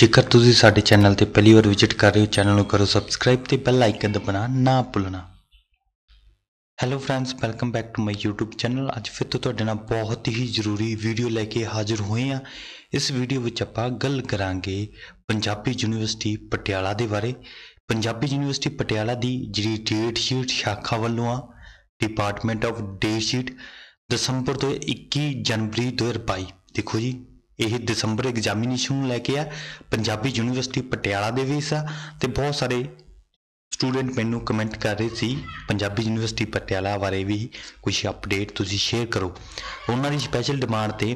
ਜੇਕਰ ਤੁਸੀਂ ਸਾਡੇ ਚੈਨਲ ਤੇ ਪਹਿਲੀ ਵਾਰ ਵਿਜ਼ਿਟ ਕਰ ਰਹੇ ਹੋ ਚੈਨਲ ਨੂੰ ਕਰੋ ਸਬਸਕ੍ਰਾਈਬ ਤੇ ਬੈਲ ਆਈਕਨ ਦਬਾਉਣਾ ਨਾ ਭੁੱਲਣਾ hello friends welcome back to my YouTube channel ਅੱਜ ਫਿਰ ਤੋਂ ਤੁਹਾਡੇ ਨਾਲ ਬਹੁਤ ਹੀ ਜ਼ਰੂਰੀ ਵੀਡੀਓ ਲੈ ਕੇ ਹਾਜ਼ਰ ਹੋਏ ਆ ਇਸ ਵੀਡੀਓ ਵਿੱਚ ਆਪਾਂ ਗੱਲ ਕਰਾਂਗੇ ਪੰਜਾਬੀ ਯੂਨੀਵਰਸਿਟੀ ਪਟਿਆਲਾ ਦੇ ਬਾਰੇ ਪੰਜਾਬੀ ਯੂਨੀਵਰਸਿਟੀ ਪਟਿਆਲਾ ਦੀ ਜਿਹੜੀ ਡੇਟ ਸ਼ੀਟ ਸ਼ਾਖਾ ਵੱਲੋਂ ਆ ਡਿਪਾਰਟਮੈਂਟ ਆਫ ਡੇਟ ਸ਼ੀਟ ਦਸੰਬਰ ਤੋਂ 21 ਜਨਵਰੀ 2022 ਦੇਖੋ ਜੀ ਇਹ ਦਸੰਬਰ ਐਗਜ਼ਾਮੀਨੇਸ਼ਨ ਨੂੰ ਲੈ ਕੇ ਆ ਪੰਜਾਬੀ ਯੂਨੀਵਰਸਿਟੀ ਪਟਿਆਲਾ ਦੇ ਵਿੱਚ ਆ ਤੇ ਬਹੁਤ ਸਾਰੇ ਸਟੂਡੈਂਟ ਮੈਨੂੰ ਕਮੈਂਟ ਕਰ ਰਹੇ ਸੀ ਪੰਜਾਬੀ ਯੂਨੀਵਰਸਿਟੀ ਪਟਿਆਲਾ ਬਾਰੇ ਵੀ ਕੁਝ ਅਪਡੇਟ ਤੁਸੀਂ ਸ਼ੇਅਰ ਕਰੋ ਉਹਨਾਂ ਦੀ ਸਪੈਸ਼ਲ ਡਿਮਾਂਡ ਤੇ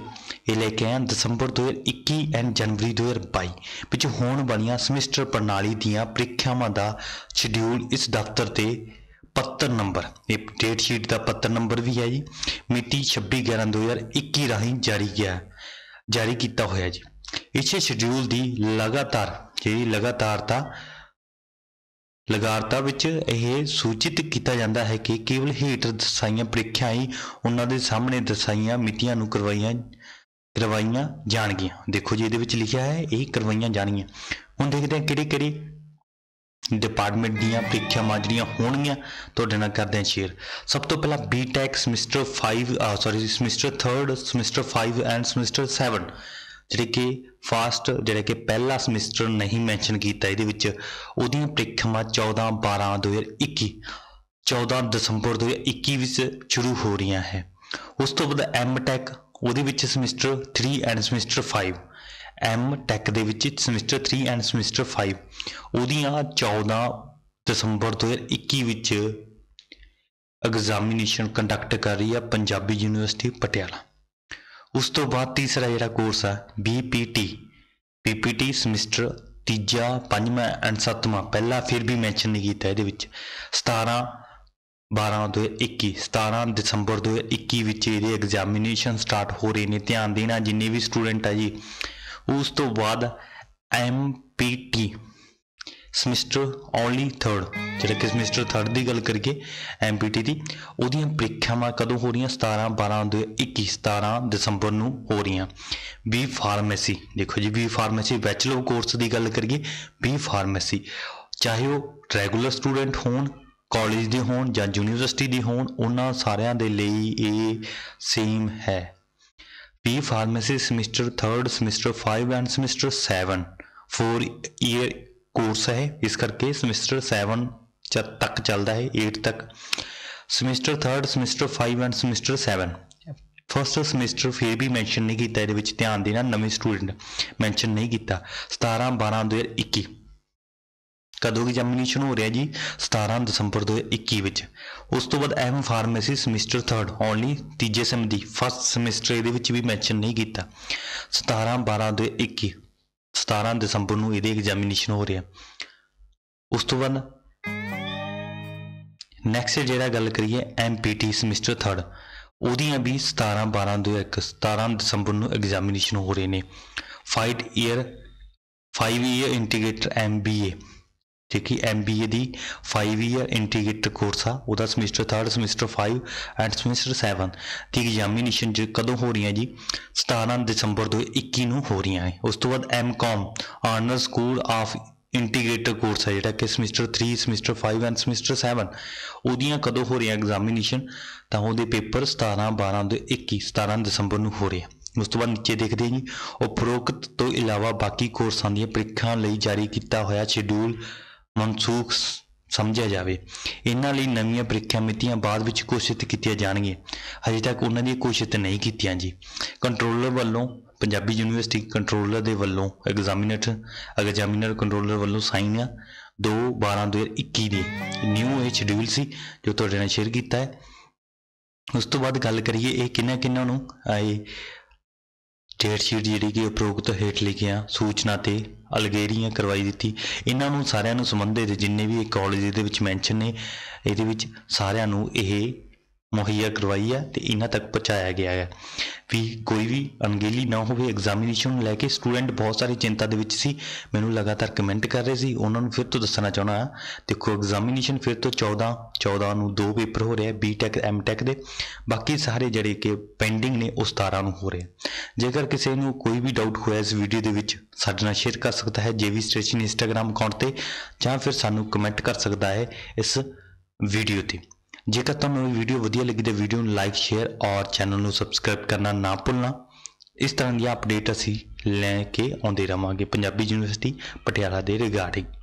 ਇਹ ਲੈ ਕੇ ਆ ਦਸੰਬਰ 2021 ਐਂਡ ਜਨਵਰੀ 2022 ਵਿੱਚ ਹੋਣ ਵਾਲੀਆਂ ਸਮੈਸਟਰ ਪ੍ਰਣਾਲੀ ਦੀਆਂ ਪ੍ਰੀਖਿਆਵਾਂ ਦਾ ਸ਼ਡਿਊਲ ਇਸ ਦਫ਼ਤਰ ਤੇ ਪੱਤਰ ਨੰਬਰ ਇਹ ਡੇਟ ਸ਼ੀਟ ਦਾ ਪੱਤਰ ਨੰਬਰ ਵੀ ਹੈ ਜੀ ਮਿਤੀ 26/11/2021 ਰਾਹੀਂ ਜਾਰੀ ਗਿਆ ਜਾਰੀ ਕੀਤਾ ਹੋਇਆ ਜੀ ਇਸੇ ਸ਼ਡਿਊਲ ਦੀ ਲਗਾਤਾਰ ਜਿਹੜੀ ਲਗਾਤਾਰਤਾ ਲਗਾਤਾਰ ਵਿੱਚ ਇਹ ਸੂਚਿਤ ਕੀਤਾ ਜਾਂਦਾ ਹੈ ਕਿ ਕੇਵਲ ਹੀਟਰ ਦਸਾਈਆਂ ਪ੍ਰੀਖਿਆ ਹੀ ਉਹਨਾਂ ਦੇ ਸਾਹਮਣੇ ਦਸਾਈਆਂ ਮਿਤੀਆਂ ਨੂੰ ਕਰਵਾਈਆਂ ਕਰਵਾਈਆਂ ਜਾਣਗੀਆਂ ਦੇਖੋ ਜੀ ਇਹਦੇ ਵਿੱਚ ਲਿਖਿਆ ਹੈ ਇਹ ਕਰਵਾਈਆਂ ਜਾਣਗੀਆਂ ਹੁਣ ਦੇਖਦੇ ਹਾਂ ਕਿਹੜੇ ਕਿਹੜੀ ਡਿਪਾਰਟਮੈਂਟ ਦੀਆਂ ਪ੍ਰੀਖਿਆਵਾਂ ਜਿਹੜੀਆਂ ਹੋਣਗੀਆਂ ਤੁਹਾਡੇ ਨਾਲ ਕਰਦੇ ਹਾਂ ਸ਼ੇਅਰ ਸਭ ਤੋਂ ਪਹਿਲਾਂ BTech semester 5 sorry semester 3 semester 5 and semester 7 ਜਿਹੜੇ ਕਿ ਫਾਸਟ ਜਿਹੜੇ ਕਿ ਪਹਿਲਾ ਸਮੈਸਟਰ ਨਹੀਂ ਮੈਂਸ਼ਨ ਕੀਤਾ ਇਹਦੇ ਵਿੱਚ ਉਹਦੀਆਂ ਪ੍ਰੀਖਿਆਵਾਂ 14 12 2021 14 ਦਸੰਬਰ 2021 ਵਿੱਚ ਸ਼ੁਰੂ ਹੋ ਰਹੀਆਂ ਹੈ ਉਸ ਤੋਂ ਬਾਅਦ ਐਮਟੈਕ ਉਹਦੇ ਵਿੱਚ semester 3 and semester 5 M tech ਦੇ ਵਿੱਚ ਸਮੈਸਟਰ 3 ਐਂਡ ਸਮੈਸਟਰ 5 ਉਹਦੀਆਂ 14 ਦਸੰਬਰ 2021 ਵਿੱਚ ਐਗਜ਼ਾਮੀਨੇਸ਼ਨ ਕੰਡਕਟ ਕਰ ਰਹੀ ਹੈ ਪੰਜਾਬੀ ਯੂਨੀਵਰਸਿਟੀ ਪਟਿਆਲਾ ਉਸ ਤੋਂ ਬਾਅਦ ਤੀਸਰਾ ਜਿਹੜਾ ਕੋਰਸ ਆ BPT PPT ਸਮੈਸਟਰ ਤੀਜਾ ਪੰਜਵਾਂ ਐਂਡ ਸੱਤਵਾਂ ਪਹਿਲਾ ਫਿਰ ਵੀ ਮੈਂਸ਼ਨ ਨਹੀਂ ਕੀਤਾ ਇਹਦੇ ਵਿੱਚ 17 12 2021 17 ਦਸੰਬਰ 2021 ਵਿੱਚ ਇਹਦੇ ਐਗਜ਼ਾਮੀਨੇਸ਼ਨ ਸਟਾਰਟ ਹੋ ਰਹੇ ਨੇ ਧਿਆਨ ਦੇਣਾ ਜਿੰਨੇ ਵੀ ਸਟੂਡੈਂਟ ਆ ਜੀ ਉਸ ਤੋਂ ਬਾਅਦ M T semester only 3rd ਜਿਹੜਾ ਕਿ ਸਮੈਸਟਰ 3rd ਦੀ ਗੱਲ ਕਰੀਏ ਟੀ ਦੀ ਉਹਦੀਆਂ ਪ੍ਰੀਖਿਆਵਾਂ ਕਦੋਂ ਹੋ ਰਹੀਆਂ 17 12 21 17 ਦਸੰਬਰ ਨੂੰ ਹੋ ਰਹੀਆਂ ਬੀ ਫਾਰਮੇਸੀ ਦੇਖੋ ਜੀ ਬੀ ਫਾਰਮੇਸੀ ਬੈਚਲਰ ਕੋਰਸ ਦੀ ਗੱਲ ਕਰੀਏ ਬੀ ਫਾਰਮੇਸੀ ਚਾਹੇ ਉਹ ਰੈਗੂਲਰ ਸਟੂਡੈਂਟ ਹੋਣ ਕਾਲਜ ਦੇ ਹੋਣ ਜਾਂ ਯੂਨੀਵਰਸਿਟੀ ਦੇ ਹੋਣ ਉਹਨਾਂ ਸਾਰਿਆਂ ਦੇ ਲਈ ਇਹ ਸੇਮ ਹੈ B pharmacy semester third semester 5 and semester 7 four year ਕੋਰਸ ਹੈ ਇਸ ਕਰਕੇ ਸਮੈਸਟਰ 7 ਤੱਕ ਚੱਲਦਾ ਹੈ 8 ਤੱਕ semester 3 semester 5 and semester 7 first semester ਫੇਰ ਵੀ ਮੈਂਸ਼ਨ ਨਹੀਂ ਕੀਤਾ ਇਹਦੇ ਵਿੱਚ ਧਿਆਨ ਦੇਣਾ ਨਵੇਂ ਸਟੂਡੈਂਟ ਮੈਂਸ਼ਨ ਨਹੀਂ ਕੀਤਾ 17 12 2021 ਕਦੋਂ ਐਗਜ਼ਾਮੀਨੇਸ਼ਨ ਹੋ ਰਿਹਾ ਜੀ 17 ਦਸੰਬਰ 2021 ਵਿੱਚ ਉਸ ਤੋਂ ਬਾਅਦ M pharmacy semester 3rd only ਤੀਜੇ ਸਮ ਦੀ ਫਸਟ ਸਮੈਸਟਰ ਇਹਦੇ ਵਿੱਚ ਵੀ ਮੈਂਸ਼ਨ ਨਹੀਂ ਕੀਤਾ 17 12 2021 17 ਦਸੰਬਰ ਨੂੰ ਇਹਦੇ ਐਗਜ਼ਾਮੀਨੇਸ਼ਨ ਹੋ ਰਿਹਾ ਉਸ ਤੋਂ ਬਾਅਦ ਨੈਕਸਟ ਜਿਹੜਾ ਗੱਲ ਕਰੀਏ ਐਮਪੀਟੀ ਸਮੈਸਟਰ 3rd ਉਹਦੀਆਂ ਵੀ 17 12 2021 17 ਦਸੰਬਰ ਨੂੰ ਐਗਜ਼ਾਮੀਨੇਸ਼ਨ ਹੋ ਰਹੇ ਨੇ five year 5 year integrated MBA ਜੇ ਕਿ MBA ਦੀ 5 ਇਅਰ ਇੰਟੀਗ੍ਰੇਟਡ ਕੋਰਸ ਆ ਉਹਦਾ ਸਮੈਸਟਰ 3 ਸਮੈਸਟਰ 5 ਐਂਡ ਸਮੈਸਟਰ 7 ਦੀ ਐਗਜ਼ਾਮੀਨੇਸ਼ਨ ਜੇ ਕਦੋਂ ਹੋ ਰਹੀਆਂ ਜੀ 17 ਦਸੰਬਰ 2021 ਨੂੰ ਹੋ ਰਹੀਆਂ ਹੈ ਉਸ ਤੋਂ ਬਾਅਦ MCOM honour school of integrated course ਹੈ ਜਿਹੜਾ ਕਿ ਸਮੈਸਟਰ 3 ਸਮੈਸਟਰ 5 ਐਂਡ ਸਮੈਸਟਰ 7 ਉਹਦੀਆਂ ਕਦੋਂ ਹੋ ਰਹੀਆਂ ਐਗਜ਼ਾਮੀਨੇਸ਼ਨ ਤਾਂ ਉਹਦੇ ਪੇਪਰ 17 12 ਦੇ 21 17 ਦਸੰਬਰ ਨੂੰ ਹੋ ਰਿਹਾ ਉਸ ਤੋਂ ਬਾਅਦ ਨੀਚੇ ਦੇਖਦੇ ਜੀ ਉਪਰੋਕਤ ਤੋਂ ਇਲਾਵਾ ਬਾਕੀ ਕੋਰਸਾਂ ਦੀਆਂ ਪ੍ਰੀਖਿਆਵਾਂ ਲਈ ਜਾਰੀ ਕੀਤਾ ਹੋਇਆ ਸ਼ਡਿਊਲ ਮਨਸੂਖ ਸਮਝਿਆ ਜਾਵੇ ਇਹਨਾਂ ਲਈ ਨਵੀਆਂ ਪ੍ਰੀਖਿਆ ਮਿਤੀਆਂ ਬਾਅਦ ਵਿੱਚ ਘੋਸ਼ਿਤ ਕੀਤੀਆਂ ਜਾਣਗੀਆਂ ਹਜੇ ਤੱਕ ਉਹਨਾਂ ਦੀ ਘੋਸ਼ਿਤ ਨਹੀਂ ਕੀਤੀਆਂ ਜੀ ਕੰਟਰੋਲਰ ਵੱਲੋਂ ਪੰਜਾਬੀ ਯੂਨੀਵਰਸਿਟੀ ਕੰਟਰੋਲਰ ਦੇ ਵੱਲੋਂ ਐਗਜ਼ਾਮੀਨੇਟਰ ਐਗਜ਼ਾਮੀਨਰ ਕੰਟਰੋਲਰ ਵੱਲੋਂ ਸਾਈਨ ਆ 2 12 2021 ਦੇ ਨਿਊ ਇਹ ਸ਼ਡਿਊਲ ਸੀ ਜੋ ਤੁਹਾਡੇ ਨਾਲ ਸ਼ੇਅਰ ਕੀਤਾ ਹੈ ਉਸ ਤੋਂ ਬਾਅਦ ਗੱਲ ਕਰੀਏ ਇਹ ਕਿੰਨਾ ਕਿੰਨਾ ਨੂੰ ਆਏ ਡੇਟਸ਼ੀਟ ਜਿਹੜੀ ਕਿ ਉਪਰੋਕਤ ਹੇਠ ਲਿਖੀਆਂ ਸੂਚਨਾ ਤੇ ਅਲਗੇਰੀਆਂ ਕਰਵਾਈ ਦਿੱਤੀ ਇਹਨਾਂ ਨੂੰ ਸਾਰਿਆਂ ਨੂੰ ਸੰਬੰਧਿਤ ਜਿੰਨੇ ਵੀ ਕਾਲਜ ਦੇ ਵਿੱਚ ਮੈਂਸ਼ਨ ਨੇ ਇਹਦੇ ਵਿੱਚ ਸਾਰਿਆਂ ਨੂੰ ਇਹ ਮੁਹੱਈਆ ਕਰਵਾਈ ਹੈ ਤੇ ਇਹਨਾਂ ਤੱਕ ਪਹੁੰਚਾਇਆ ਗਿਆ ਹੈ ਵੀ ਕੋਈ ਵੀ ਅਣਗਹਿਲੀ ਨਾ ਹੋਵੇ ਐਗਜ਼ਾਮੀਨੇਸ਼ਨ ਨੂੰ ਲੈ ਕੇ ਸਟੂਡੈਂਟ ਬਹੁਤ ਸਾਰੀ ਚਿੰਤਾ ਦੇ ਵਿੱਚ ਸੀ ਮੈਨੂੰ ਲਗਾਤਾਰ ਕਮੈਂਟ ਕਰ ਰਹੇ ਸੀ ਉਹਨਾਂ ਨੂੰ ਫਿਰ ਤੋਂ ਦੱਸਣਾ ਚਾਹਣਾ ਦੇਖੋ ਐਗਜ਼ਾਮੀਨੇਸ਼ਨ ਫਿਰ ਤੋਂ 14 14 ਨੂੰ ਦੋ ਪੇਪਰ ਹੋ ਰਹੇ ਆ ਬੀਟੈਕ ਐਮਟੈਕ ਦੇ ਬਾਕੀ ਸਾਰੇ ਜਿਹੜੇ ਕਿ ਪੈਂਡਿੰਗ ਨੇ ਉਹ 17 ਨੂੰ ਹੋ ਰਹੇ ਜੇਕਰ ਕਿਸੇ ਨੂੰ ਕੋਈ ਵੀ ਡਾਊਟ ਹੋਇਆ ਇਸ ਵੀਡੀਓ ਦੇ ਵਿੱਚ ਸਾਡੇ ਨਾਲ ਸ਼ੇਅਰ ਕਰ ਸਕਦਾ ਹੈ ਜੇਵੀ ਸਟ੍ਰੈਚਿੰਗ ਇੰਸਟਾਗ੍ਰam ਅਕਾਊਂਟ ਤੇ ਜਾਂ ਫਿਰ ਸਾਨੂੰ ਕਮੈਂਟ ਕਰ ਸਕਦਾ ਹੈ ਇਸ ਵੀਡੀਓ ਤੇ ਜੇਕਰ ਤੁਹਾਨੂੰ ਇਹ ਵੀਡੀਓ ਵਧੀਆ ਲੱਗੀ ਤਾਂ ਵੀਡੀਓ ਨੂੰ ਲਾਈਕ ਸ਼ੇਅਰ ਔਰ ਚੈਨਲ ਨੂੰ ਸਬਸਕ੍ਰਾਈਬ ਕਰਨਾ ਨਾ ਭੁੱਲਣਾ ਇਸ ਤਰ੍ਹਾਂ ਦੀਆਂ ਅਪਡੇਟ ਅਸੀਂ ਲੈ ਕੇ ਆਉਂਦੇ ਰਵਾਂਗੇ ਪੰਜਾਬੀ ਯੂਨੀਵਰਸਿਟੀ ਪਟਿਆਲਾ ਦੇ ਰਿਗਾਰਡਿੰਗ